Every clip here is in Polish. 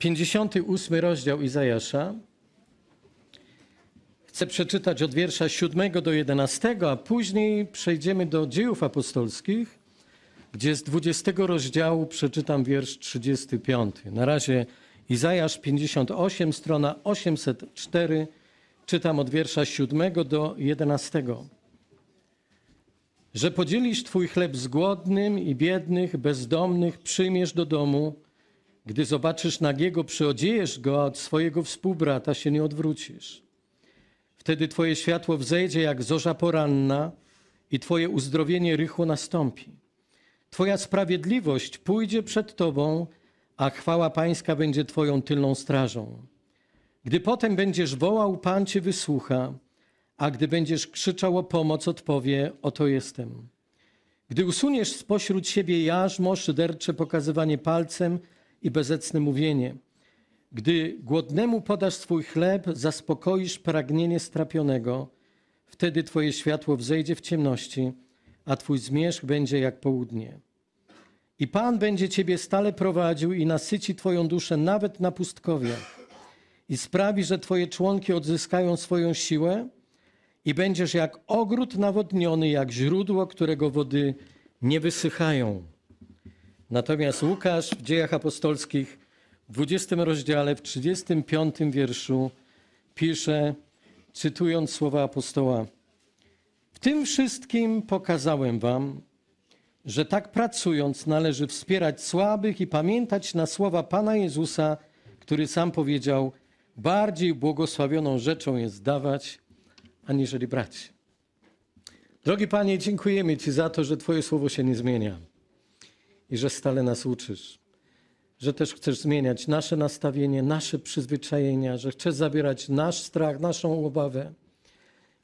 58 rozdział Izajasza. Chcę przeczytać od wiersza 7 do 11, a później przejdziemy do dziejów apostolskich, gdzie z 20 rozdziału przeczytam wiersz 35. Na razie Izajasz 58, strona 804, czytam od wiersza 7 do 11. Że podzielisz Twój chleb z głodnym i biednych, bezdomnych, przyjmiesz do domu – gdy zobaczysz nagiego, przyodziejesz go, a od swojego współbrata się nie odwrócisz. Wtedy Twoje światło wzejdzie jak zorza poranna i Twoje uzdrowienie rychło nastąpi. Twoja sprawiedliwość pójdzie przed Tobą, a chwała Pańska będzie Twoją tylną strażą. Gdy potem będziesz wołał, Pan Cię wysłucha, a gdy będziesz krzyczał o pomoc, odpowie: Oto jestem. Gdy usuniesz spośród siebie jarzmo, szydercze pokazywanie palcem, i bezecne mówienie. Gdy głodnemu podasz swój chleb, zaspokoisz pragnienie strapionego, wtedy twoje światło wzejdzie w ciemności, a twój zmierzch będzie jak południe. I Pan będzie ciebie stale prowadził i nasyci twoją duszę nawet na pustkowie i sprawi, że twoje członki odzyskają swoją siłę i będziesz jak ogród nawodniony, jak źródło, którego wody nie wysychają. Natomiast Łukasz w dziejach apostolskich w 20 rozdziale, w 35 wierszu pisze, cytując słowa apostoła: W tym wszystkim pokazałem Wam, że tak pracując należy wspierać słabych i pamiętać na słowa Pana Jezusa, który sam powiedział: Bardziej błogosławioną rzeczą jest dawać, aniżeli brać. Drogi Panie, dziękujemy Ci za to, że Twoje słowo się nie zmienia i że stale nas uczysz. Że też chcesz zmieniać nasze nastawienie, nasze przyzwyczajenia, że chcesz zabierać nasz strach, naszą obawę.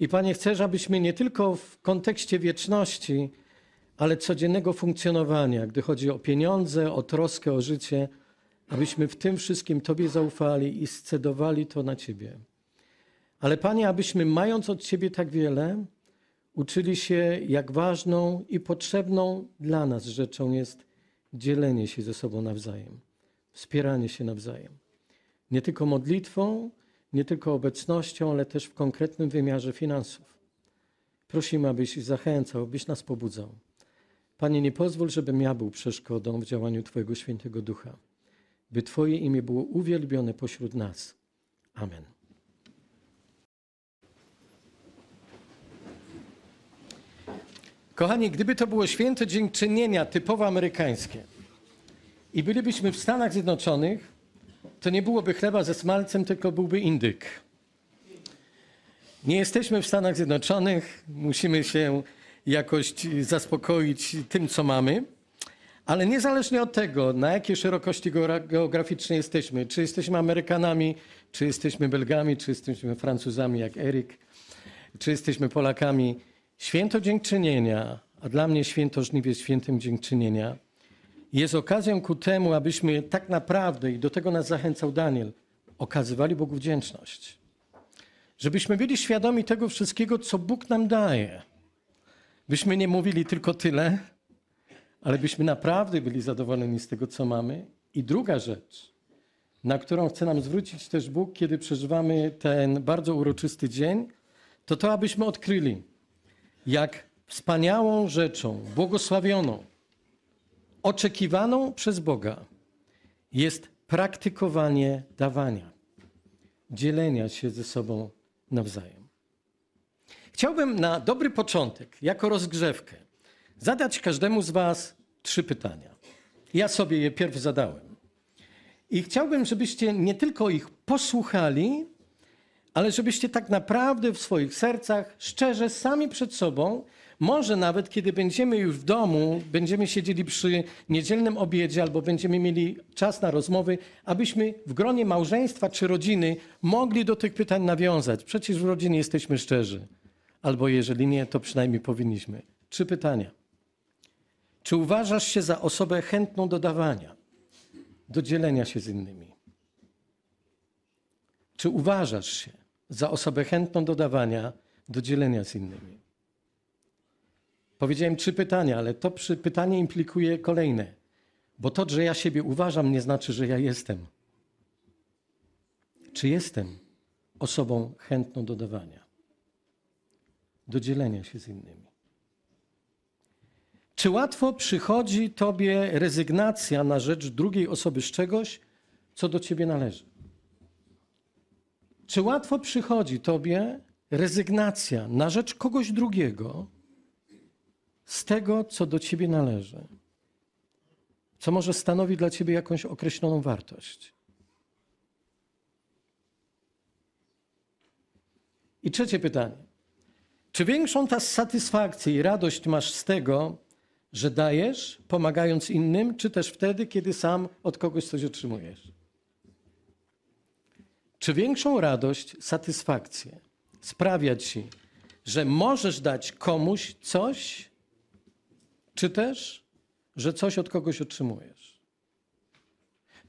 I Panie, chcesz, abyśmy nie tylko w kontekście wieczności, ale codziennego funkcjonowania, gdy chodzi o pieniądze, o troskę, o życie, abyśmy w tym wszystkim Tobie zaufali i scedowali to na Ciebie. Ale Panie, abyśmy mając od Ciebie tak wiele, uczyli się, jak ważną i potrzebną dla nas rzeczą jest dzielenie się ze sobą nawzajem, wspieranie się nawzajem. Nie tylko modlitwą, nie tylko obecnością, ale też w konkretnym wymiarze finansów. Prosimy, abyś zachęcał, abyś nas pobudzał. Panie, nie pozwól, żebym ja był przeszkodą w działaniu Twojego świętego ducha, by Twoje imię było uwielbione pośród nas. Amen. Kochani, gdyby to było święto czynienia typowo amerykańskie i bylibyśmy w Stanach Zjednoczonych, to nie byłoby chleba ze smalcem, tylko byłby indyk. Nie jesteśmy w Stanach Zjednoczonych, musimy się jakoś zaspokoić tym, co mamy. Ale niezależnie od tego, na jakiej szerokości geograficznej jesteśmy, czy jesteśmy Amerykanami, czy jesteśmy Belgami, czy jesteśmy Francuzami jak Erik, czy jesteśmy Polakami, Święto dziękczynienia, a dla mnie święto żniw jest świętem dziękczynienia, jest okazją ku temu, abyśmy tak naprawdę, i do tego nas zachęcał Daniel, okazywali Bogu wdzięczność. Żebyśmy byli świadomi tego wszystkiego, co Bóg nam daje. Byśmy nie mówili tylko tyle, ale byśmy naprawdę byli zadowoleni z tego, co mamy. I druga rzecz, na którą chce nam zwrócić też Bóg, kiedy przeżywamy ten bardzo uroczysty dzień, to to, abyśmy odkryli, jak wspaniałą rzeczą, błogosławioną, oczekiwaną przez Boga jest praktykowanie dawania, dzielenia się ze sobą nawzajem. Chciałbym na dobry początek, jako rozgrzewkę, zadać każdemu z Was trzy pytania. Ja sobie je pierw zadałem. I chciałbym, żebyście nie tylko ich posłuchali, ale żebyście tak naprawdę w swoich sercach, szczerze, sami przed sobą, może nawet kiedy będziemy już w domu, będziemy siedzieli przy niedzielnym obiedzie albo będziemy mieli czas na rozmowy, abyśmy w gronie małżeństwa czy rodziny mogli do tych pytań nawiązać. Przecież w rodzinie jesteśmy szczerzy. Albo jeżeli nie, to przynajmniej powinniśmy. Trzy pytania. Czy uważasz się za osobę chętną do dawania, do dzielenia się z innymi? Czy uważasz się? za osobę chętną do dawania, do dzielenia z innymi. Powiedziałem trzy pytania, ale to pytanie implikuje kolejne. Bo to, że ja siebie uważam, nie znaczy, że ja jestem. Czy jestem osobą chętną do dawania, do dzielenia się z innymi? Czy łatwo przychodzi tobie rezygnacja na rzecz drugiej osoby z czegoś, co do ciebie należy? Czy łatwo przychodzi Tobie rezygnacja na rzecz kogoś drugiego z tego, co do Ciebie należy? Co może stanowić dla Ciebie jakąś określoną wartość? I trzecie pytanie. Czy większą ta satysfakcję i radość masz z tego, że dajesz, pomagając innym, czy też wtedy, kiedy sam od kogoś coś otrzymujesz? Czy większą radość, satysfakcję sprawia ci, że możesz dać komuś coś, czy też, że coś od kogoś otrzymujesz?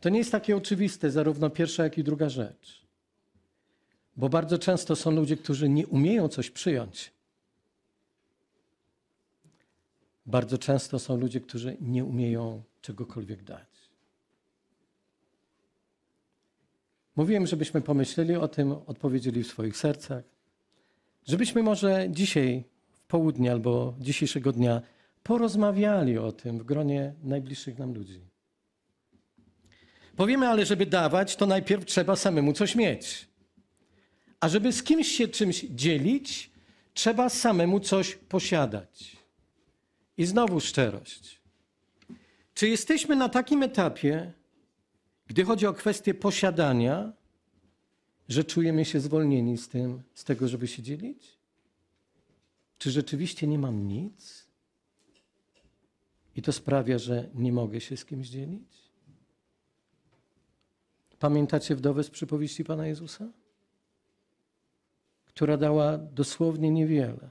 To nie jest takie oczywiste, zarówno pierwsza, jak i druga rzecz. Bo bardzo często są ludzie, którzy nie umieją coś przyjąć. Bardzo często są ludzie, którzy nie umieją czegokolwiek dać. Mówiłem, żebyśmy pomyśleli o tym, odpowiedzieli w swoich sercach. Żebyśmy może dzisiaj, w południe albo dzisiejszego dnia, porozmawiali o tym w gronie najbliższych nam ludzi. Powiemy, ale żeby dawać, to najpierw trzeba samemu coś mieć. A żeby z kimś się czymś dzielić, trzeba samemu coś posiadać. I znowu szczerość. Czy jesteśmy na takim etapie, gdy chodzi o kwestię posiadania, że czujemy się zwolnieni z, tym, z tego, żeby się dzielić? Czy rzeczywiście nie mam nic? I to sprawia, że nie mogę się z kimś dzielić? Pamiętacie wdowę z przypowieści Pana Jezusa? Która dała dosłownie niewiele.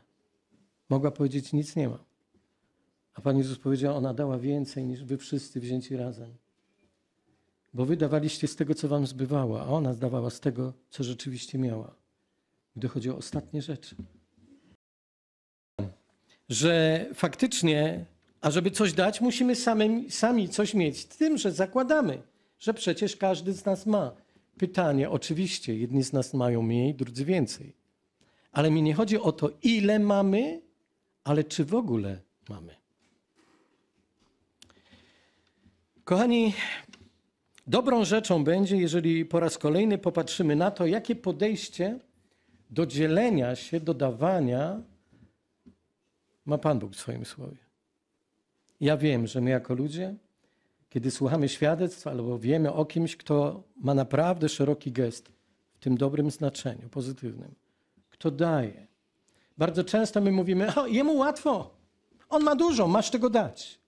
Mogła powiedzieć, nic nie ma. A Pan Jezus powiedział, ona dała więcej niż wy wszyscy wzięci razem bo wy dawaliście z tego, co wam zbywało, a ona zdawała z tego, co rzeczywiście miała. Gdy chodzi o ostatnie rzeczy. Że faktycznie, a żeby coś dać, musimy sami coś mieć, tym, że zakładamy, że przecież każdy z nas ma. Pytanie, oczywiście, jedni z nas mają mniej, drudzy więcej. Ale mi nie chodzi o to, ile mamy, ale czy w ogóle mamy. Kochani, Dobrą rzeczą będzie, jeżeli po raz kolejny popatrzymy na to, jakie podejście do dzielenia się, do dawania ma Pan Bóg w swoim słowie. Ja wiem, że my jako ludzie, kiedy słuchamy świadectw albo wiemy o kimś, kto ma naprawdę szeroki gest w tym dobrym znaczeniu, pozytywnym, kto daje. Bardzo często my mówimy, o, jemu łatwo, on ma dużo, masz tego dać.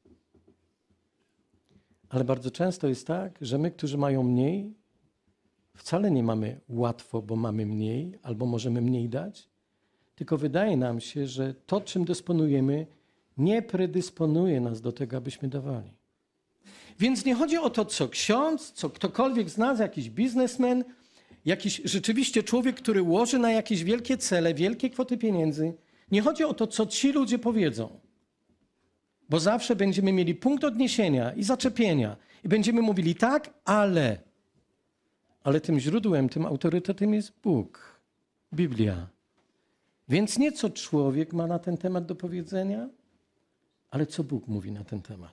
Ale bardzo często jest tak, że my, którzy mają mniej, wcale nie mamy łatwo, bo mamy mniej albo możemy mniej dać, tylko wydaje nam się, że to, czym dysponujemy, nie predysponuje nas do tego, abyśmy dawali. Więc nie chodzi o to, co ksiądz, co ktokolwiek z nas, jakiś biznesmen, jakiś rzeczywiście człowiek, który łoży na jakieś wielkie cele, wielkie kwoty pieniędzy. Nie chodzi o to, co ci ludzie powiedzą bo zawsze będziemy mieli punkt odniesienia i zaczepienia i będziemy mówili tak, ale. Ale tym źródłem, tym autorytetem jest Bóg, Biblia. Więc nie co człowiek ma na ten temat do powiedzenia, ale co Bóg mówi na ten temat.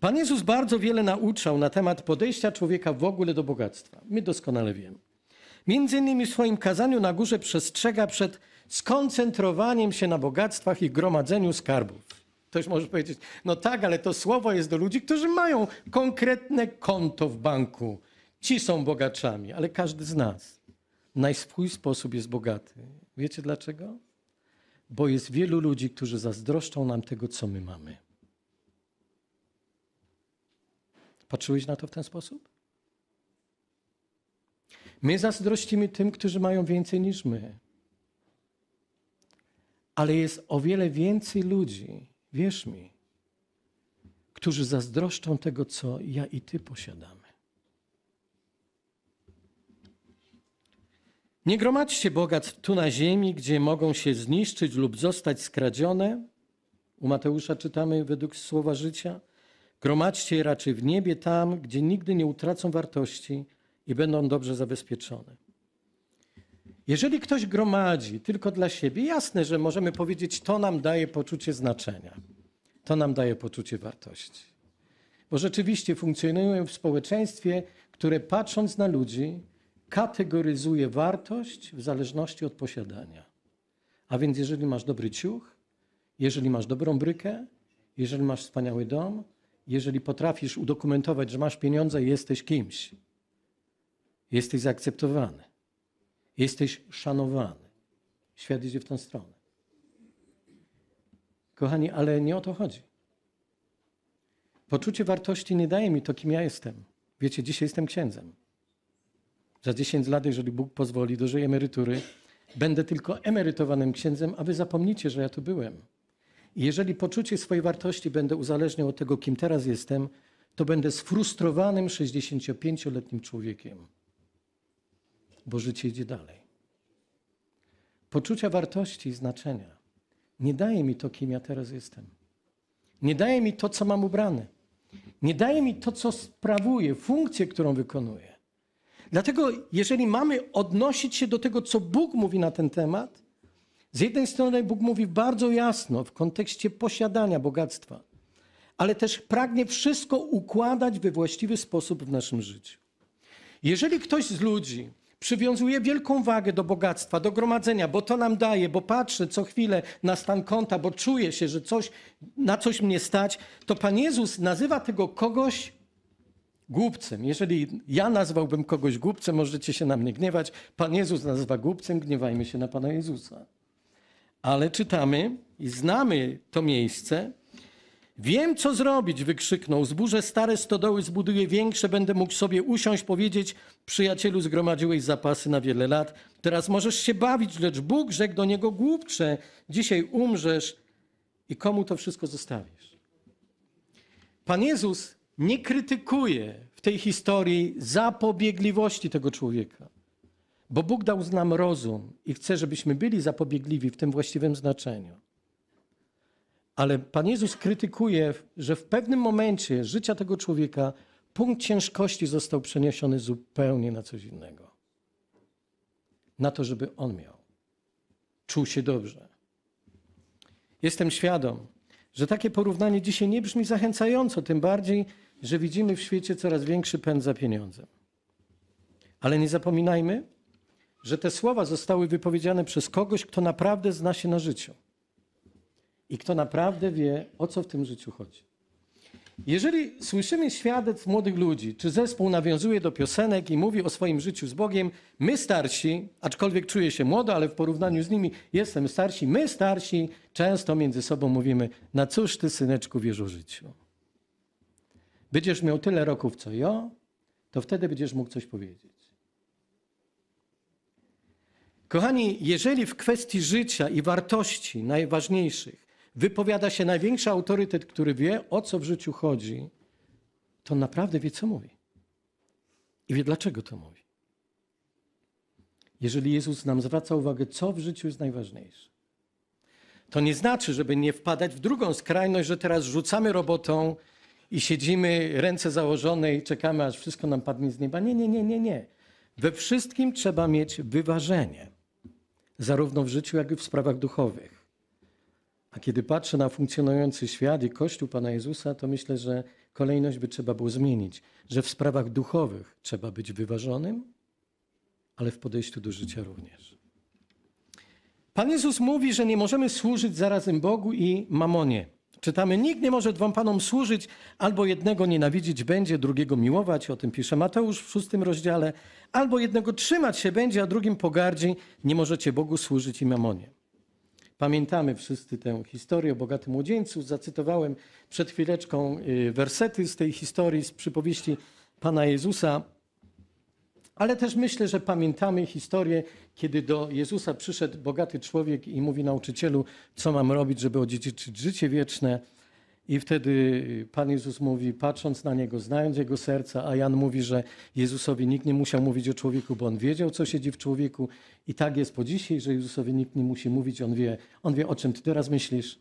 Pan Jezus bardzo wiele nauczał na temat podejścia człowieka w ogóle do bogactwa. My doskonale wiemy. Między innymi w swoim kazaniu na górze przestrzega przed skoncentrowaniem się na bogactwach i gromadzeniu skarbów. Ktoś może powiedzieć, no tak, ale to słowo jest do ludzi, którzy mają konkretne konto w banku. Ci są bogaczami, ale każdy z nas na swój sposób jest bogaty. Wiecie dlaczego? Bo jest wielu ludzi, którzy zazdroszczą nam tego, co my mamy. Patrzyłeś na to w ten sposób? My zazdrościmy tym, którzy mają więcej niż my. Ale jest o wiele więcej ludzi, wierz mi, którzy zazdroszczą tego, co ja i ty posiadamy. Nie gromadźcie bogactw tu na ziemi, gdzie mogą się zniszczyć lub zostać skradzione. U Mateusza czytamy według słowa życia. Gromadźcie raczej w niebie tam, gdzie nigdy nie utracą wartości i będą dobrze zabezpieczone. Jeżeli ktoś gromadzi tylko dla siebie, jasne, że możemy powiedzieć, to nam daje poczucie znaczenia, to nam daje poczucie wartości. Bo rzeczywiście funkcjonujemy w społeczeństwie, które patrząc na ludzi, kategoryzuje wartość w zależności od posiadania. A więc jeżeli masz dobry ciuch, jeżeli masz dobrą brykę, jeżeli masz wspaniały dom, jeżeli potrafisz udokumentować, że masz pieniądze, jesteś kimś. Jesteś zaakceptowany. Jesteś szanowany. Świat idzie w tę stronę. Kochani, ale nie o to chodzi. Poczucie wartości nie daje mi to, kim ja jestem. Wiecie, dzisiaj jestem księdzem. Za 10 lat, jeżeli Bóg pozwoli, dożyję emerytury, będę tylko emerytowanym księdzem, a wy zapomnicie, że ja tu byłem. I jeżeli poczucie swojej wartości będę uzależniał od tego, kim teraz jestem, to będę sfrustrowanym 65-letnim człowiekiem bo życie idzie dalej. Poczucia wartości i znaczenia. Nie daje mi to, kim ja teraz jestem. Nie daje mi to, co mam ubrane. Nie daje mi to, co sprawuję, funkcję, którą wykonuję. Dlatego, jeżeli mamy odnosić się do tego, co Bóg mówi na ten temat, z jednej strony Bóg mówi bardzo jasno w kontekście posiadania bogactwa, ale też pragnie wszystko układać we właściwy sposób w naszym życiu. Jeżeli ktoś z ludzi przywiązuje wielką wagę do bogactwa, do gromadzenia, bo to nam daje, bo patrzę co chwilę na stan konta, bo czuję się, że coś, na coś mnie stać, to Pan Jezus nazywa tego kogoś głupcem. Jeżeli ja nazwałbym kogoś głupcem, możecie się na mnie gniewać. Pan Jezus nazywa głupcem, gniewajmy się na Pana Jezusa. Ale czytamy i znamy to miejsce, Wiem, co zrobić, wykrzyknął. Zburzę stare stodoły, zbuduję większe, będę mógł sobie usiąść, powiedzieć: Przyjacielu, zgromadziłeś zapasy na wiele lat, teraz możesz się bawić, lecz Bóg rzekł do niego: Głupcze, dzisiaj umrzesz i komu to wszystko zostawisz? Pan Jezus nie krytykuje w tej historii zapobiegliwości tego człowieka, bo Bóg dał nam rozum i chce, żebyśmy byli zapobiegliwi w tym właściwym znaczeniu. Ale Pan Jezus krytykuje, że w pewnym momencie życia tego człowieka punkt ciężkości został przeniesiony zupełnie na coś innego. Na to, żeby on miał. Czuł się dobrze. Jestem świadom, że takie porównanie dzisiaj nie brzmi zachęcająco, tym bardziej, że widzimy w świecie coraz większy pęd za pieniądzem. Ale nie zapominajmy, że te słowa zostały wypowiedziane przez kogoś, kto naprawdę zna się na życiu i kto naprawdę wie, o co w tym życiu chodzi. Jeżeli słyszymy świadectw młodych ludzi, czy zespół nawiązuje do piosenek i mówi o swoim życiu z Bogiem, my starsi, aczkolwiek czuję się młodo, ale w porównaniu z nimi jestem starsi, my starsi często między sobą mówimy, na cóż ty syneczku wiesz o życiu? Będziesz miał tyle roków co ja, to wtedy będziesz mógł coś powiedzieć. Kochani, jeżeli w kwestii życia i wartości najważniejszych wypowiada się największy autorytet, który wie, o co w życiu chodzi, to naprawdę wie, co mówi. I wie, dlaczego to mówi. Jeżeli Jezus nam zwraca uwagę, co w życiu jest najważniejsze, to nie znaczy, żeby nie wpadać w drugą skrajność, że teraz rzucamy robotą i siedzimy ręce założone i czekamy, aż wszystko nam padnie z nieba. Nie, nie, nie, nie, nie. We wszystkim trzeba mieć wyważenie, zarówno w życiu, jak i w sprawach duchowych. A kiedy patrzę na funkcjonujący świat i Kościół Pana Jezusa, to myślę, że kolejność by trzeba było zmienić, że w sprawach duchowych trzeba być wyważonym, ale w podejściu do życia również. Pan Jezus mówi, że nie możemy służyć zarazem Bogu i mamonie. Czytamy, nikt nie może dwom panom służyć, albo jednego nienawidzić będzie, drugiego miłować, o tym pisze Mateusz w szóstym rozdziale, albo jednego trzymać się będzie, a drugim pogardzi, nie możecie Bogu służyć i mamonie. Pamiętamy wszyscy tę historię o bogatym młodzieńcu. Zacytowałem przed chwileczką y, wersety z tej historii, z przypowieści Pana Jezusa. Ale też myślę, że pamiętamy historię, kiedy do Jezusa przyszedł bogaty człowiek i mówi nauczycielu, co mam robić, żeby odziedziczyć życie wieczne. I wtedy Pan Jezus mówi, patrząc na niego, znając jego serca, a Jan mówi, że Jezusowi nikt nie musiał mówić o człowieku, bo on wiedział, co siedzi w człowieku. I tak jest po dzisiaj, że Jezusowi nikt nie musi mówić, on wie, on wie o czym ty teraz myślisz.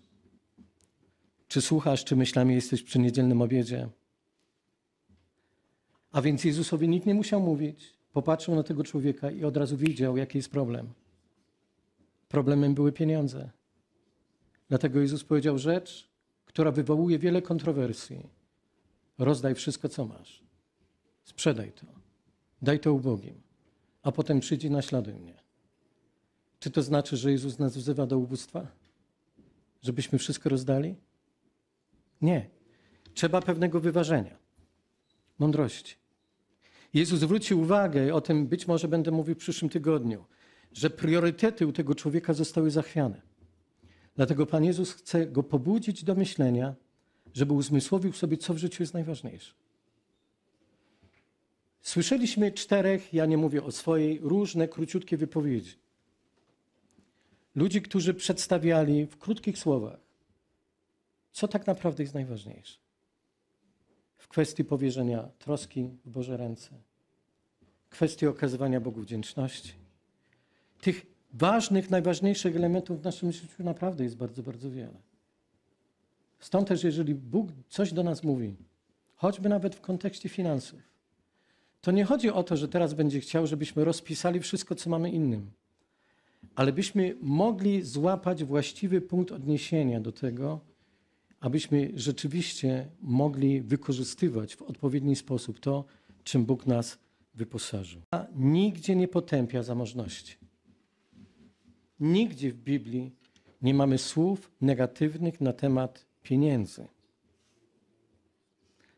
Czy słuchasz, czy myślami jesteś przy niedzielnym obiedzie. A więc Jezusowi nikt nie musiał mówić. Popatrzył na tego człowieka i od razu widział, jaki jest problem. Problemem były pieniądze. Dlatego Jezus powiedział rzecz, która wywołuje wiele kontrowersji. Rozdaj wszystko, co masz. Sprzedaj to. Daj to ubogim. A potem przyjdź i naśladuj mnie. Czy to znaczy, że Jezus nas wzywa do ubóstwa? Żebyśmy wszystko rozdali? Nie. Trzeba pewnego wyważenia, mądrości. Jezus zwrócił uwagę, o tym być może będę mówił w przyszłym tygodniu, że priorytety u tego człowieka zostały zachwiane. Dlatego Pan Jezus chce go pobudzić do myślenia, żeby uzmysłowił sobie, co w życiu jest najważniejsze. Słyszeliśmy czterech, ja nie mówię o swojej, różne króciutkie wypowiedzi. Ludzi, którzy przedstawiali w krótkich słowach, co tak naprawdę jest najważniejsze w kwestii powierzenia troski w Boże ręce, kwestii okazywania Bogu wdzięczności. Tych ważnych, najważniejszych elementów w naszym życiu naprawdę jest bardzo, bardzo wiele. Stąd też, jeżeli Bóg coś do nas mówi, choćby nawet w kontekście finansów, to nie chodzi o to, że teraz będzie chciał, żebyśmy rozpisali wszystko, co mamy innym, ale byśmy mogli złapać właściwy punkt odniesienia do tego, abyśmy rzeczywiście mogli wykorzystywać w odpowiedni sposób to, czym Bóg nas wyposażył. A nigdzie nie potępia zamożności. Nigdzie w Biblii nie mamy słów negatywnych na temat pieniędzy.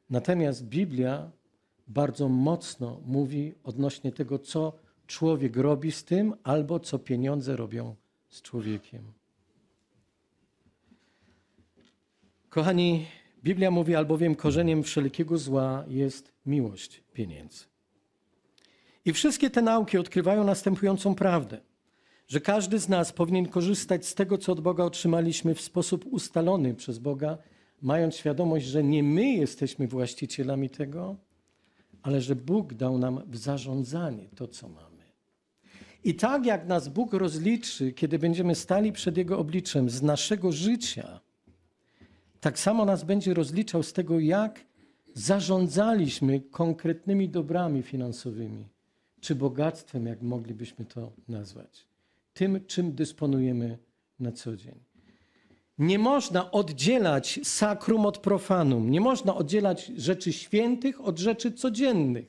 Natomiast Biblia bardzo mocno mówi odnośnie tego, co człowiek robi z tym, albo co pieniądze robią z człowiekiem. Kochani, Biblia mówi, albowiem korzeniem wszelkiego zła jest miłość pieniędzy. I wszystkie te nauki odkrywają następującą prawdę – że każdy z nas powinien korzystać z tego, co od Boga otrzymaliśmy w sposób ustalony przez Boga, mając świadomość, że nie my jesteśmy właścicielami tego, ale że Bóg dał nam w zarządzanie to, co mamy. I tak jak nas Bóg rozliczy, kiedy będziemy stali przed Jego obliczem z naszego życia, tak samo nas będzie rozliczał z tego, jak zarządzaliśmy konkretnymi dobrami finansowymi, czy bogactwem, jak moglibyśmy to nazwać tym, czym dysponujemy na co dzień. Nie można oddzielać sakrum od profanum, nie można oddzielać rzeczy świętych od rzeczy codziennych.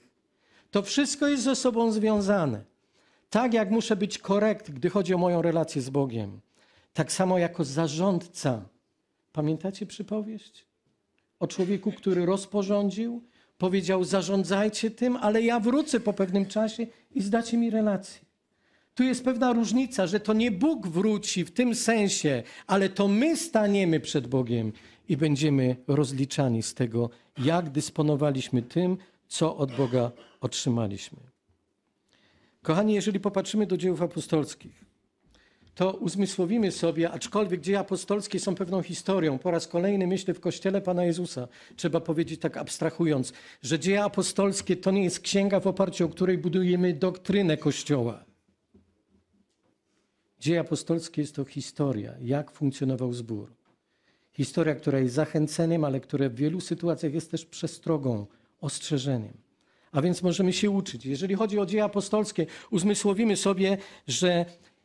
To wszystko jest ze sobą związane. Tak jak muszę być korekt, gdy chodzi o moją relację z Bogiem, tak samo jako zarządca. Pamiętacie przypowieść o człowieku, który rozporządził, powiedział: Zarządzajcie tym, ale ja wrócę po pewnym czasie i zdacie mi relację tu jest pewna różnica, że to nie Bóg wróci w tym sensie, ale to my staniemy przed Bogiem i będziemy rozliczani z tego, jak dysponowaliśmy tym, co od Boga otrzymaliśmy. Kochani, jeżeli popatrzymy do dziejów apostolskich, to uzmysłowimy sobie, aczkolwiek dzieje apostolskie są pewną historią. Po raz kolejny myślę w kościele Pana Jezusa. Trzeba powiedzieć tak abstrahując, że dzieje apostolskie to nie jest księga, w oparciu o której budujemy doktrynę Kościoła. Dzieje apostolskie jest to historia, jak funkcjonował zbór. Historia, która jest zachęceniem, ale która w wielu sytuacjach jest też przestrogą, ostrzeżeniem. A więc możemy się uczyć. Jeżeli chodzi o dzieje apostolskie, uzmysłowimy sobie, że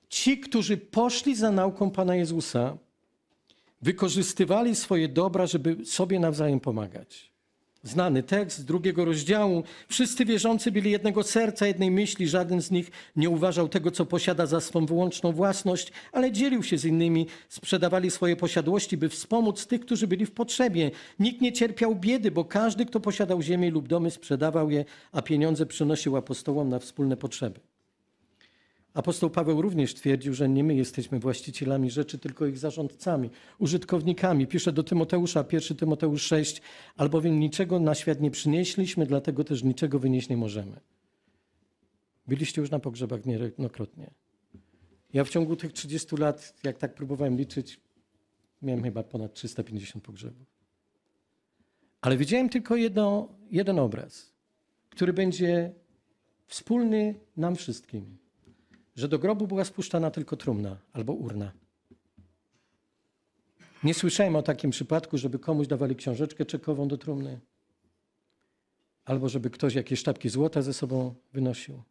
ci, którzy poszli za nauką Pana Jezusa, wykorzystywali swoje dobra, żeby sobie nawzajem pomagać. Znany tekst z drugiego rozdziału. Wszyscy wierzący byli jednego serca, jednej myśli. Żaden z nich nie uważał tego, co posiada za swą wyłączną własność, ale dzielił się z innymi. Sprzedawali swoje posiadłości, by wspomóc tych, którzy byli w potrzebie. Nikt nie cierpiał biedy, bo każdy, kto posiadał ziemię lub domy, sprzedawał je, a pieniądze przynosił apostołom na wspólne potrzeby. Apostoł Paweł również twierdził, że nie my jesteśmy właścicielami rzeczy, tylko ich zarządcami, użytkownikami. Pisze do Tymoteusza, 1 Tymoteusz 6, albowiem niczego na świat nie przynieśliśmy, dlatego też niczego wynieść nie możemy. Byliście już na pogrzebach niejednokrotnie. Ja w ciągu tych 30 lat, jak tak próbowałem liczyć, miałem chyba ponad 350 pogrzebów. Ale widziałem tylko jedno, jeden obraz, który będzie wspólny nam wszystkim że do grobu była spuszczana tylko trumna albo urna. Nie słyszałem o takim przypadku, żeby komuś dawali książeczkę czekową do trumny, albo żeby ktoś jakieś sztabki złota ze sobą wynosił.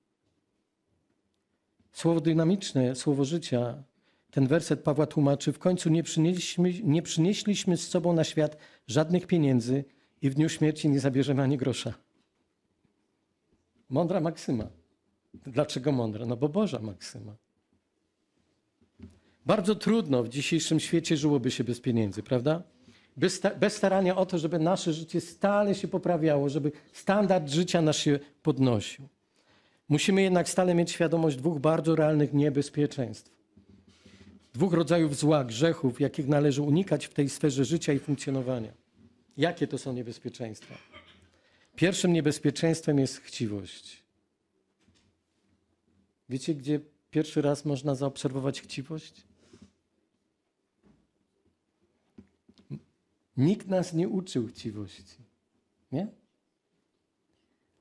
Słowo dynamiczne, słowo życia, ten werset Pawła tłumaczy: W końcu nie przynieśliśmy, nie przynieśliśmy z sobą na świat żadnych pieniędzy i w dniu śmierci nie zabierzemy ani grosza. Mądra maksyma. Dlaczego mądra? No bo Boża maksyma. Bardzo trudno w dzisiejszym świecie żyłoby się bez pieniędzy, prawda? Bez, bez starania o to, żeby nasze życie stale się poprawiało, żeby standard życia nasz się podnosił. Musimy jednak stale mieć świadomość dwóch bardzo realnych niebezpieczeństw. Dwóch rodzajów zła, grzechów, jakich należy unikać w tej sferze życia i funkcjonowania. Jakie to są niebezpieczeństwa? Pierwszym niebezpieczeństwem jest chciwość. Wiecie, gdzie pierwszy raz można zaobserwować chciwość? Nikt nas nie uczył chciwości, nie?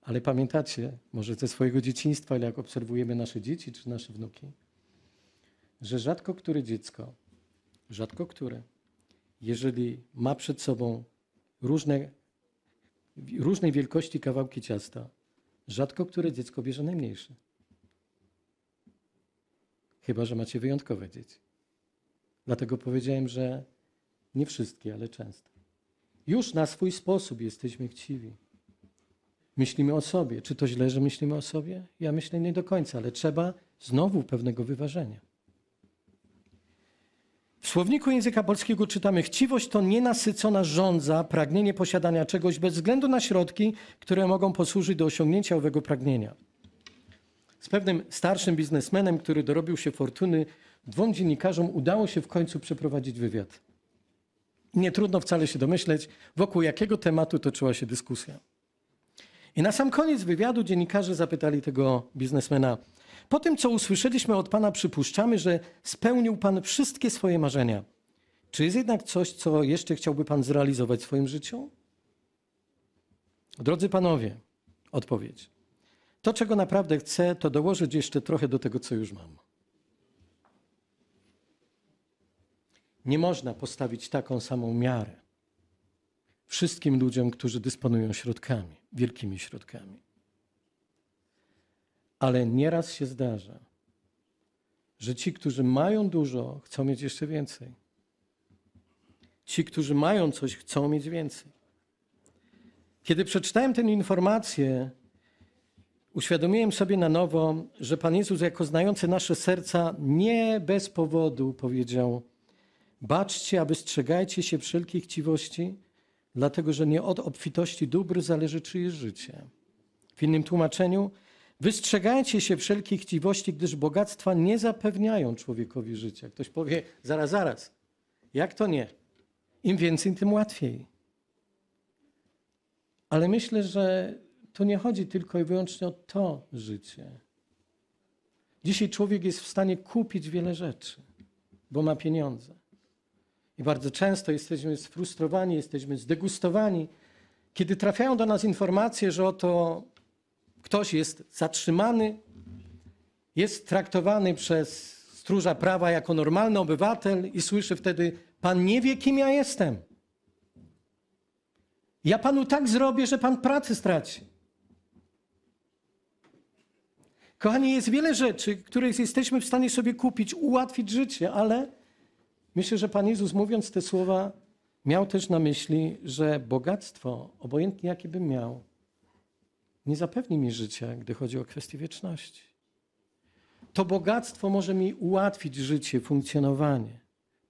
Ale pamiętacie, może ze swojego dzieciństwa, ale jak obserwujemy nasze dzieci czy nasze wnuki, że rzadko które dziecko, rzadko które, jeżeli ma przed sobą różne, różnej wielkości kawałki ciasta, rzadko które dziecko bierze najmniejsze. Chyba, że macie wyjątkowe dzieci. Dlatego powiedziałem, że nie wszystkie, ale często. Już na swój sposób jesteśmy chciwi. Myślimy o sobie. Czy to źle, że myślimy o sobie? Ja myślę nie do końca, ale trzeba znowu pewnego wyważenia. W słowniku języka polskiego czytamy: Chciwość to nienasycona żądza, pragnienie posiadania czegoś bez względu na środki, które mogą posłużyć do osiągnięcia owego pragnienia z pewnym starszym biznesmenem, który dorobił się fortuny, dwom dziennikarzom udało się w końcu przeprowadzić wywiad. Nie trudno wcale się domyśleć, wokół jakiego tematu toczyła się dyskusja. I na sam koniec wywiadu dziennikarze zapytali tego biznesmena: Po tym, co usłyszeliśmy od pana, przypuszczamy, że spełnił pan wszystkie swoje marzenia. Czy jest jednak coś, co jeszcze chciałby pan zrealizować w swoim życiu? Drodzy panowie, odpowiedź. To, czego naprawdę chcę, to dołożyć jeszcze trochę do tego, co już mam. Nie można postawić taką samą miarę wszystkim ludziom, którzy dysponują środkami, wielkimi środkami. Ale nieraz się zdarza, że ci, którzy mają dużo, chcą mieć jeszcze więcej. Ci, którzy mają coś, chcą mieć więcej. Kiedy przeczytałem tę informację, Uświadomiłem sobie na nowo, że Pan Jezus, jako znający nasze serca, nie bez powodu powiedział: Baczcie, aby strzegajcie się wszelkiej chciwości, dlatego że nie od obfitości dóbr zależy czyjeś życie. W innym tłumaczeniu, wystrzegajcie się wszelkiej chciwości, gdyż bogactwa nie zapewniają człowiekowi życia. Ktoś powie, zaraz, zaraz, jak to nie? Im więcej, tym łatwiej. Ale myślę, że to nie chodzi tylko i wyłącznie o to życie. Dzisiaj człowiek jest w stanie kupić wiele rzeczy, bo ma pieniądze. I bardzo często jesteśmy sfrustrowani, jesteśmy zdegustowani, kiedy trafiają do nas informacje, że oto ktoś jest zatrzymany, jest traktowany przez stróża prawa jako normalny obywatel i słyszy wtedy: Pan nie wie, kim ja jestem. Ja panu tak zrobię, że pan pracy straci. Kochani, jest wiele rzeczy, których jesteśmy w stanie sobie kupić, ułatwić życie, ale myślę, że Pan Jezus mówiąc te słowa miał też na myśli, że bogactwo, obojętnie jakie bym miał, nie zapewni mi życia, gdy chodzi o kwestię wieczności. To bogactwo może mi ułatwić życie, funkcjonowanie,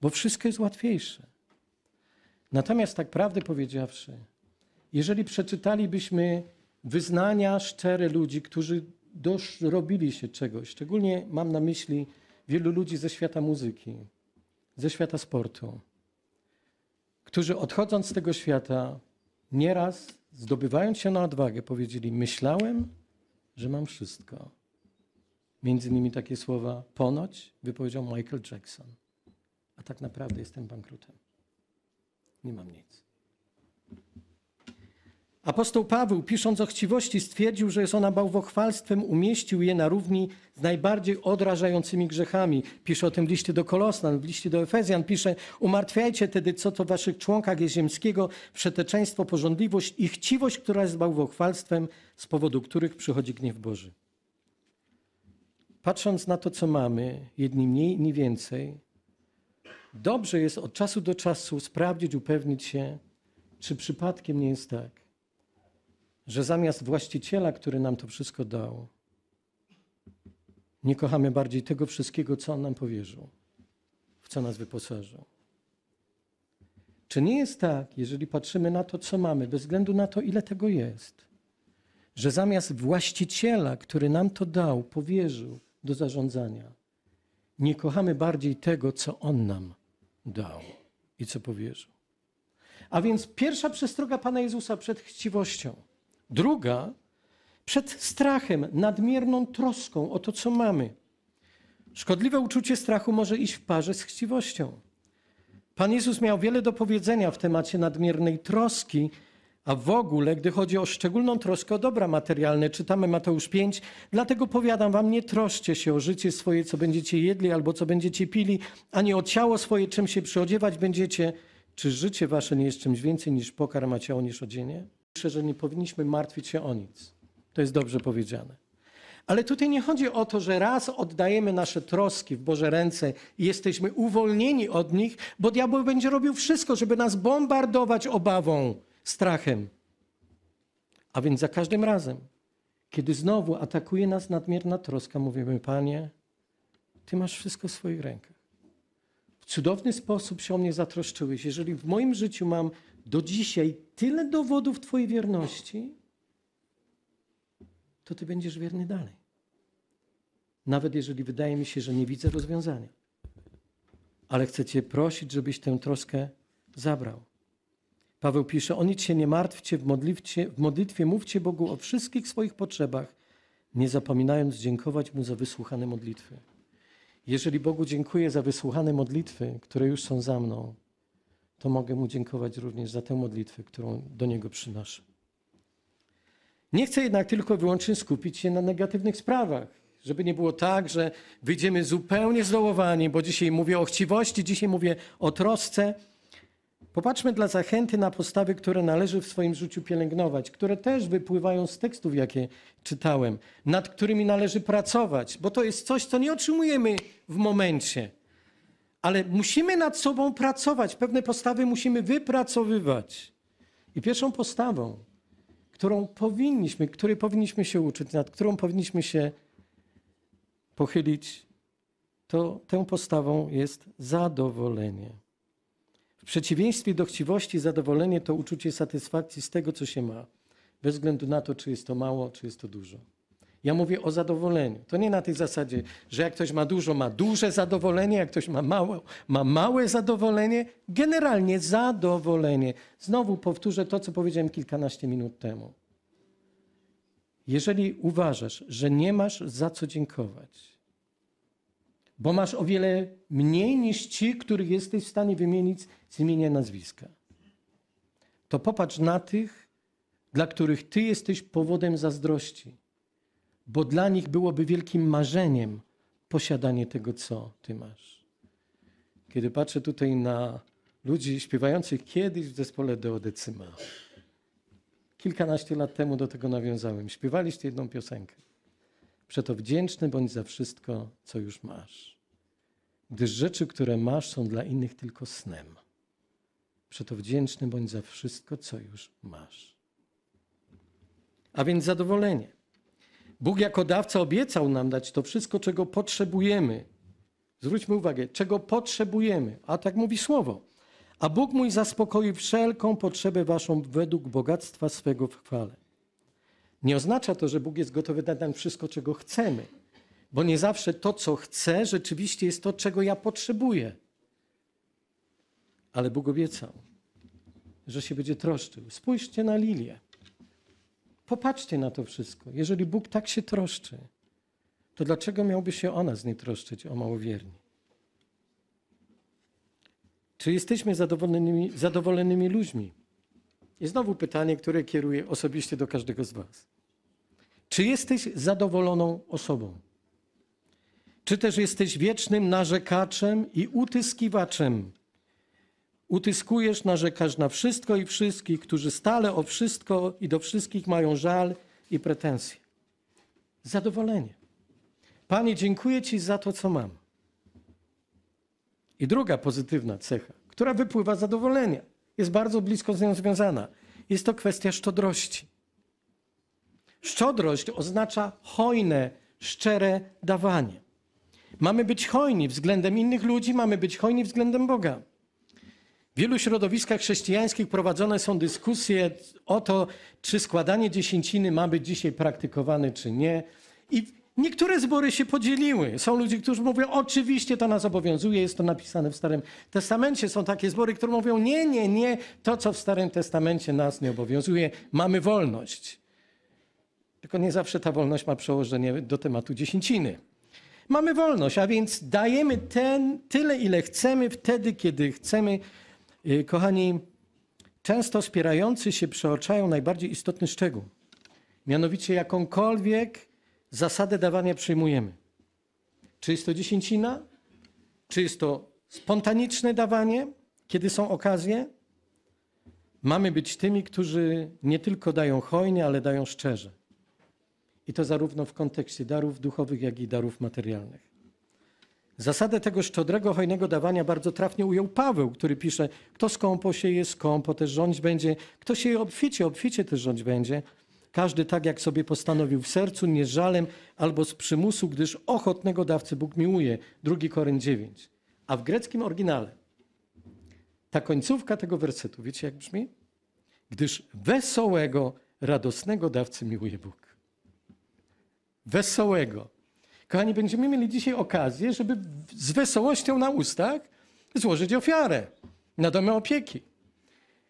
bo wszystko jest łatwiejsze. Natomiast tak prawdę powiedziawszy, jeżeli przeczytalibyśmy wyznania szczere ludzi, którzy dorobili się czegoś. Szczególnie mam na myśli wielu ludzi ze świata muzyki, ze świata sportu, którzy odchodząc z tego świata, nieraz zdobywając się na odwagę, powiedzieli: Myślałem, że mam wszystko. Między innymi takie słowa ponoć wypowiedział Michael Jackson. A tak naprawdę jestem bankrutem. Nie mam nic. Apostoł Paweł, pisząc o chciwości, stwierdził, że jest ona bałwochwalstwem, umieścił je na równi z najbardziej odrażającymi grzechami. Pisze o tym w liście do Kolosnan, w liście do Efezjan pisze: Umartwiajcie tedy, co to w waszych członkach jest ziemskiego, przeteczeństwo, porządliwość i chciwość, która jest bałwochwalstwem, z powodu których przychodzi gniew Boży. Patrząc na to, co mamy, jedni mniej, inni więcej, dobrze jest od czasu do czasu sprawdzić, upewnić się, czy przypadkiem nie jest tak, że zamiast właściciela, który nam to wszystko dał, nie kochamy bardziej tego wszystkiego, co on nam powierzył, w co nas wyposażył. Czy nie jest tak, jeżeli patrzymy na to, co mamy, bez względu na to, ile tego jest, że zamiast właściciela, który nam to dał, powierzył do zarządzania, nie kochamy bardziej tego, co on nam dał i co powierzył? A więc pierwsza przestroga Pana Jezusa przed chciwością Druga, przed strachem, nadmierną troską o to, co mamy. Szkodliwe uczucie strachu może iść w parze z chciwością. Pan Jezus miał wiele do powiedzenia w temacie nadmiernej troski, a w ogóle, gdy chodzi o szczególną troskę o dobra materialne, czytamy Mateusz 5, dlatego powiadam wam, nie troszcie się o życie swoje, co będziecie jedli albo co będziecie pili, ani o ciało swoje, czym się przyodziewać będziecie. Czy życie wasze nie jest czymś więcej niż pokarm, a ciało niż odzienie? pisze, że nie powinniśmy martwić się o nic. To jest dobrze powiedziane. Ale tutaj nie chodzi o to, że raz oddajemy nasze troski w Boże ręce i jesteśmy uwolnieni od nich, bo diabeł będzie robił wszystko, żeby nas bombardować obawą, strachem. A więc za każdym razem, kiedy znowu atakuje nas nadmierna troska, mówimy: Panie, Ty masz wszystko w swoich rękach. W cudowny sposób się o mnie zatroszczyłeś. Jeżeli w moim życiu mam do dzisiaj tyle dowodów Twojej wierności, to Ty będziesz wierny dalej. Nawet jeżeli wydaje mi się, że nie widzę rozwiązania. Ale chcę Cię prosić, żebyś tę troskę zabrał. Paweł pisze: O nic się nie martwcie, w, modlitwie, w modlitwie mówcie Bogu o wszystkich swoich potrzebach, nie zapominając dziękować Mu za wysłuchane modlitwy. Jeżeli Bogu dziękuję za wysłuchane modlitwy, które już są za mną, to mogę Mu dziękować również za tę modlitwę, którą do Niego przynoszę. Nie chcę jednak tylko wyłącznie skupić się na negatywnych sprawach, żeby nie było tak, że wyjdziemy zupełnie zdołowani, bo dzisiaj mówię o chciwości, dzisiaj mówię o trosce. Popatrzmy dla zachęty na postawy, które należy w swoim życiu pielęgnować, które też wypływają z tekstów, jakie czytałem, nad którymi należy pracować, bo to jest coś, co nie otrzymujemy w momencie ale musimy nad sobą pracować. Pewne postawy musimy wypracowywać. I pierwszą postawą, którą powinniśmy, której powinniśmy się uczyć, nad którą powinniśmy się pochylić, to tą postawą jest zadowolenie. W przeciwieństwie do chciwości, zadowolenie to uczucie satysfakcji z tego, co się ma, bez względu na to, czy jest to mało, czy jest to dużo. Ja mówię o zadowoleniu. To nie na tej zasadzie, że jak ktoś ma dużo, ma duże zadowolenie, jak ktoś ma mało, ma małe zadowolenie. Generalnie zadowolenie. Znowu powtórzę to, co powiedziałem kilkanaście minut temu. Jeżeli uważasz, że nie masz za co dziękować, bo masz o wiele mniej niż ci, których jesteś w stanie wymienić z imienia nazwiska, to popatrz na tych, dla których ty jesteś powodem zazdrości bo dla nich byłoby wielkim marzeniem posiadanie tego, co Ty masz. Kiedy patrzę tutaj na ludzi śpiewających kiedyś w zespole Deodecyma, kilkanaście lat temu do tego nawiązałem, śpiewaliście jedną piosenkę. Przeto wdzięczny bądź za wszystko, co już masz, gdyż rzeczy, które masz, są dla innych tylko snem. Przeto wdzięczny bądź za wszystko, co już masz. A więc zadowolenie Bóg jako dawca obiecał nam dać to wszystko, czego potrzebujemy. Zwróćmy uwagę, czego potrzebujemy, a tak mówi słowo. A Bóg mój zaspokoi wszelką potrzebę waszą według bogactwa swego w chwale. Nie oznacza to, że Bóg jest gotowy dać nam wszystko, czego chcemy, bo nie zawsze to, co chcę, rzeczywiście jest to, czego ja potrzebuję. Ale Bóg obiecał, że się będzie troszczył. Spójrzcie na lilię. Popatrzcie na to wszystko. Jeżeli Bóg tak się troszczy, to dlaczego miałby się o nas nie troszczyć, o małowierni? Czy jesteśmy zadowolonymi, zadowolonymi ludźmi? I znowu pytanie, które kieruję osobiście do każdego z Was. Czy jesteś zadowoloną osobą? Czy też jesteś wiecznym narzekaczem i utyskiwaczem Utyskujesz, narzekasz na wszystko i wszystkich, którzy stale o wszystko i do wszystkich mają żal i pretensje. Zadowolenie. Panie, dziękuję Ci za to, co mam. I druga pozytywna cecha, która wypływa z zadowolenia, jest bardzo blisko z nią związana. Jest to kwestia szczodrości. Szczodrość oznacza hojne, szczere dawanie. Mamy być hojni względem innych ludzi, mamy być hojni względem Boga. W wielu środowiskach chrześcijańskich prowadzone są dyskusje o to, czy składanie dziesięciny ma być dzisiaj praktykowane, czy nie. I niektóre zbory się podzieliły. Są ludzie, którzy mówią, oczywiście to nas obowiązuje, jest to napisane w Starym Testamencie. Są takie zbory, które mówią, nie, nie, nie, to co w Starym Testamencie nas nie obowiązuje, mamy wolność. Tylko nie zawsze ta wolność ma przełożenie do tematu dziesięciny. Mamy wolność, a więc dajemy ten, tyle, ile chcemy, wtedy, kiedy chcemy Y, kochani, często spierający się przeoczają najbardziej istotny szczegół. Mianowicie jakąkolwiek zasadę dawania przyjmujemy. Czy jest to dziesięcina? Czy jest to spontaniczne dawanie, kiedy są okazje? Mamy być tymi, którzy nie tylko dają hojnie, ale dają szczerze. I to zarówno w kontekście darów duchowych, jak i darów materialnych. Zasadę tego szczodrego, hojnego dawania bardzo trafnie ujął Paweł, który pisze, kto skąpo sieje, skąpo też rządź będzie, kto sieje obficie, obficie też rządź będzie. Każdy tak, jak sobie postanowił w sercu, nie żalem albo z przymusu, gdyż ochotnego dawcy Bóg miłuje. (drugi Koryn 9. A w greckim oryginale ta końcówka tego wersetu, wiecie jak brzmi? Gdyż wesołego, radosnego dawcy miłuje Bóg. Wesołego, Kochani, będziemy mieli dzisiaj okazję, żeby z wesołością na ustach złożyć ofiarę na domy opieki.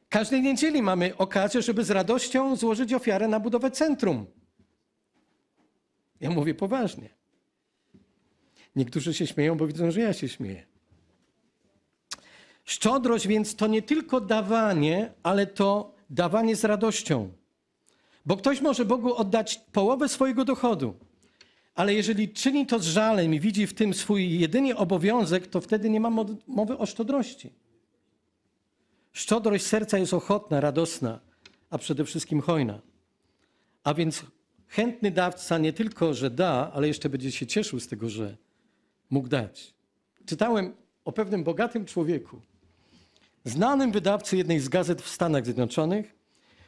Każdej niedzieli mamy okazję, żeby z radością złożyć ofiarę na budowę centrum. Ja mówię poważnie. Niektórzy się śmieją, bo widzą, że ja się śmieję. Szczodrość więc to nie tylko dawanie, ale to dawanie z radością. Bo ktoś może Bogu oddać połowę swojego dochodu ale jeżeli czyni to z żalem i widzi w tym swój jedyny obowiązek, to wtedy nie ma mowy o szczodrości. Szczodrość serca jest ochotna, radosna, a przede wszystkim hojna. A więc chętny dawca nie tylko, że da, ale jeszcze będzie się cieszył z tego, że mógł dać. Czytałem o pewnym bogatym człowieku, znanym wydawcy jednej z gazet w Stanach Zjednoczonych,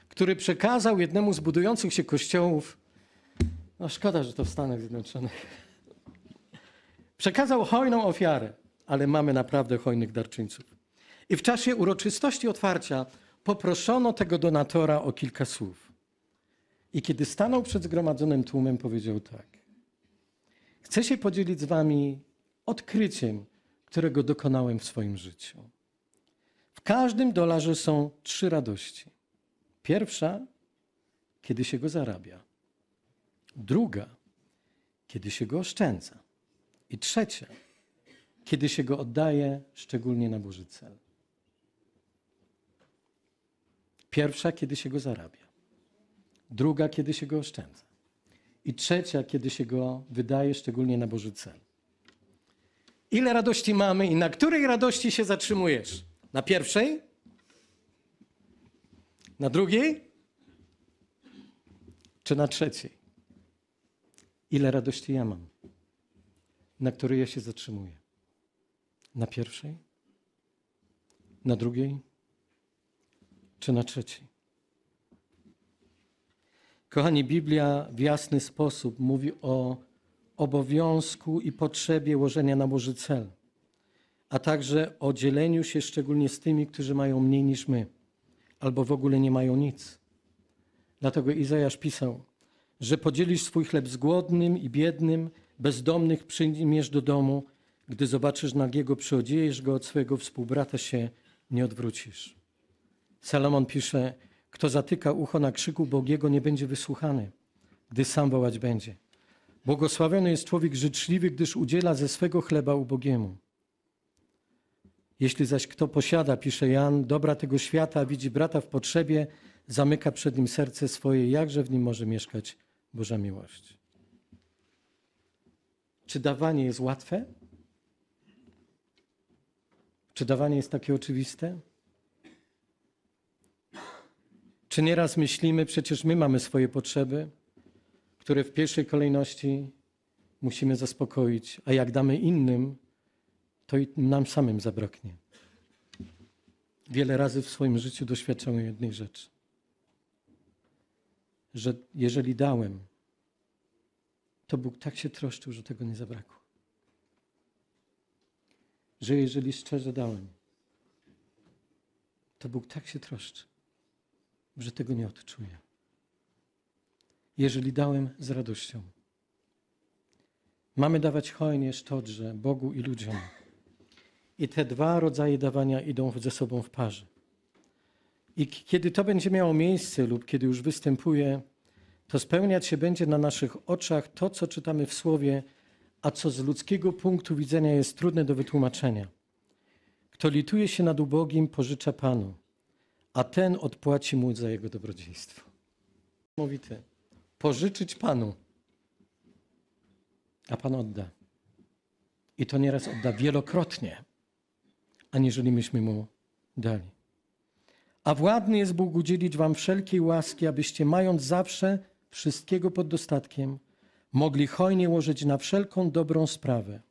który przekazał jednemu z budujących się kościołów no szkoda, że to w Stanach Zjednoczonych. Przekazał hojną ofiarę, ale mamy naprawdę hojnych darczyńców. I w czasie uroczystości otwarcia poproszono tego donatora o kilka słów. I kiedy stanął przed zgromadzonym tłumem, powiedział tak. Chcę się podzielić z wami odkryciem, którego dokonałem w swoim życiu. W każdym dolarze są trzy radości. Pierwsza, kiedy się go zarabia. Druga, kiedy się go oszczędza. I trzecia, kiedy się go oddaje, szczególnie na Boży cel. Pierwsza, kiedy się go zarabia. Druga, kiedy się go oszczędza. I trzecia, kiedy się go wydaje, szczególnie na Boży cel. Ile radości mamy i na której radości się zatrzymujesz? Na pierwszej? Na drugiej? Czy na trzeciej? ile radości ja mam, na której ja się zatrzymuję. Na pierwszej, na drugiej czy na trzeciej. Kochani, Biblia w jasny sposób mówi o obowiązku i potrzebie łożenia na Boży cel, a także o dzieleniu się szczególnie z tymi, którzy mają mniej niż my, albo w ogóle nie mają nic. Dlatego Izajasz pisał, że podzielisz swój chleb z głodnym i biednym, bezdomnych przyjmiesz do domu, gdy zobaczysz nagiego, przyodziejesz go od swojego współbrata się nie odwrócisz. Salomon pisze, kto zatyka ucho na krzyku Bogiego nie będzie wysłuchany, gdy sam wołać będzie. Błogosławiony jest człowiek życzliwy, gdyż udziela ze swego chleba ubogiemu. Jeśli zaś kto posiada, pisze Jan, dobra tego świata, widzi brata w potrzebie, zamyka przed nim serce swoje, jakże w nim może mieszkać Boża miłość. Czy dawanie jest łatwe? Czy dawanie jest takie oczywiste? Czy nieraz myślimy, przecież my mamy swoje potrzeby, które w pierwszej kolejności musimy zaspokoić, a jak damy innym, to i nam samym zabraknie. Wiele razy w swoim życiu doświadczamy jednej rzeczy że jeżeli dałem, to Bóg tak się troszczył, że tego nie zabrakło. Że jeżeli szczerze dałem, to Bóg tak się troszczy, że tego nie odczuje. Jeżeli dałem z radością. Mamy dawać hojnie, sztodrze, Bogu i ludziom. I te dwa rodzaje dawania idą ze sobą w parze. I kiedy to będzie miało miejsce lub kiedy już występuje, to spełniać się będzie na naszych oczach to, co czytamy w Słowie, a co z ludzkiego punktu widzenia jest trudne do wytłumaczenia. Kto lituje się nad ubogim, pożycza Panu, a ten odpłaci mu za jego dobrodziejstwo. Mówite, pożyczyć Panu, a Pan odda. I to nieraz odda wielokrotnie, aniżeli myśmy mu dali. A władny jest Bóg udzielić wam wszelkiej łaski, abyście mając zawsze wszystkiego pod dostatkiem, mogli hojnie łożyć na wszelką dobrą sprawę.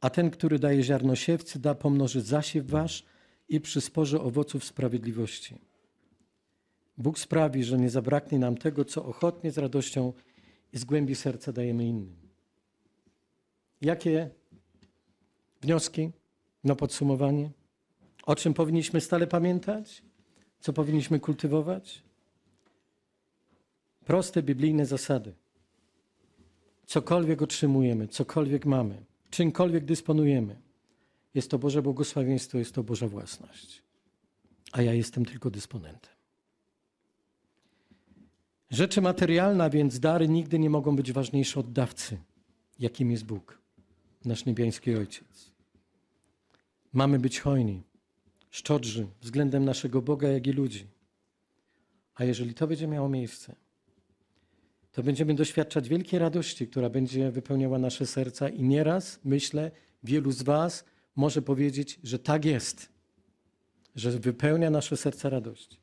A ten, który daje ziarno siewcy, da pomnoży zasiew wasz i przysporzy owoców sprawiedliwości. Bóg sprawi, że nie zabraknie nam tego, co ochotnie, z radością i z głębi serca dajemy innym. Jakie wnioski na podsumowanie? O czym powinniśmy stale pamiętać? Co powinniśmy kultywować? Proste biblijne zasady. Cokolwiek otrzymujemy, cokolwiek mamy, czymkolwiek dysponujemy, jest to Boże błogosławieństwo, jest to Boża własność. A ja jestem tylko dysponentem. Rzeczy materialne, a więc dary, nigdy nie mogą być ważniejsze od dawcy, jakim jest Bóg, nasz niebiański Ojciec. Mamy być hojni, szczodrzy względem naszego Boga, jak i ludzi. A jeżeli to będzie miało miejsce, to będziemy doświadczać wielkiej radości, która będzie wypełniała nasze serca i nieraz, myślę, wielu z Was może powiedzieć, że tak jest, że wypełnia nasze serca radość.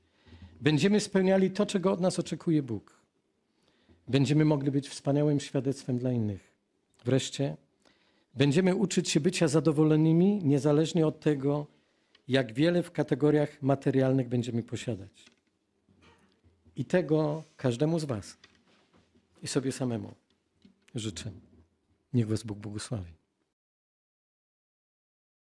Będziemy spełniali to, czego od nas oczekuje Bóg. Będziemy mogli być wspaniałym świadectwem dla innych. Wreszcie, będziemy uczyć się bycia zadowolonymi, niezależnie od tego, jak wiele w kategoriach materialnych będziemy posiadać. I tego każdemu z Was i sobie samemu życzę. Niech Was Bóg błogosławi.